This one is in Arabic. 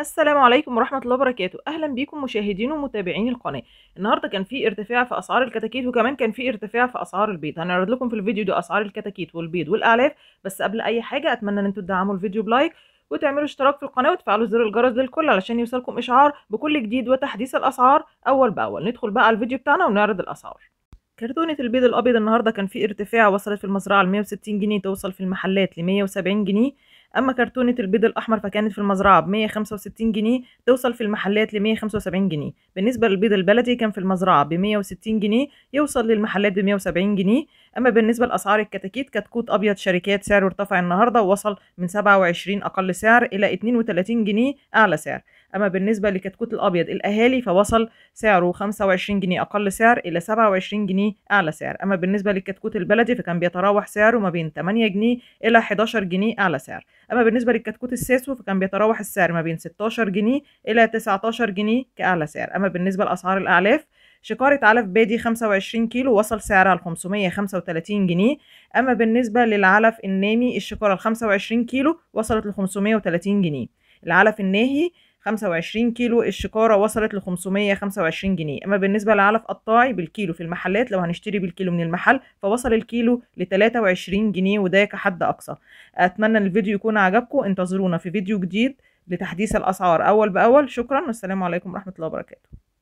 السلام عليكم ورحمة الله وبركاته أهلا بيكم مشاهدين ومتابعين القناة النهاردة كان في ارتفاع في أسعار الكتاكيت وكمان كان في ارتفاع في أسعار البيض هنعرض لكم في الفيديو ده أسعار الكتاكيت والبيض والأعلاف بس قبل أي حاجة أتمنى أن أنتوا تدعموا الفيديو بلايك وتعملوا اشتراك في القناة وتفعلوا زر الجرس للكل علشان يوصلكم إشعار بكل جديد وتحديث الأسعار أول بأول ندخل بقى على الفيديو بتاعنا ونعرض الأسعار كرتونة البيض الأبيض النهاردة كان في ارتفاع وصلت في المزرعة ل 160 جنيه توصل في المحلات ل 170 جنيه اما كرتونه البيض الاحمر فكانت في المزرعه ب 165 جنيه توصل في المحلات ل 175 جنيه بالنسبه للبيض البلدي كان في المزرعه ب 160 جنيه يوصل للمحلات ب 170 جنيه اما بالنسبه لاسعار الكتاكيت كتكوت ابيض شركات سعره ارتفع النهارده ووصل من 27 اقل سعر الى 32 جنيه اعلى سعر اما بالنسبه لكتكوت الابيض الاهالي فوصل سعره 25 جنيه اقل سعر الى 27 جنيه اعلى سعر اما بالنسبه للكتكوت البلدي فكان بيتراوح سعره ما بين 8 جنيه الى 11 جنيه اعلى سعر اما بالنسبه للكتكوت الساسو فكان بيتراوح السعر ما بين 16 جنيه الى 19 جنيه كاعلى سعر اما بالنسبه لاسعار الاعلاف شكارة علف بادي 25 كيلو وصل سعرها ل 535 جنيه أما بالنسبة للعلف النامي الشكارة ال 25 كيلو وصلت ل 530 جنيه العلف الناهي 25 كيلو الشكارة وصلت ل 525 جنيه أما بالنسبة للعلف قطاعي بالكيلو في المحلات لو هنشتري بالكيلو من المحل فوصل الكيلو ل 23 جنيه وده كحد أقصى أتمنى إن الفيديو يكون عجبكم انتظرونا في فيديو جديد لتحديث الأسعار أول بأول شكرا والسلام عليكم ورحمة الله وبركاته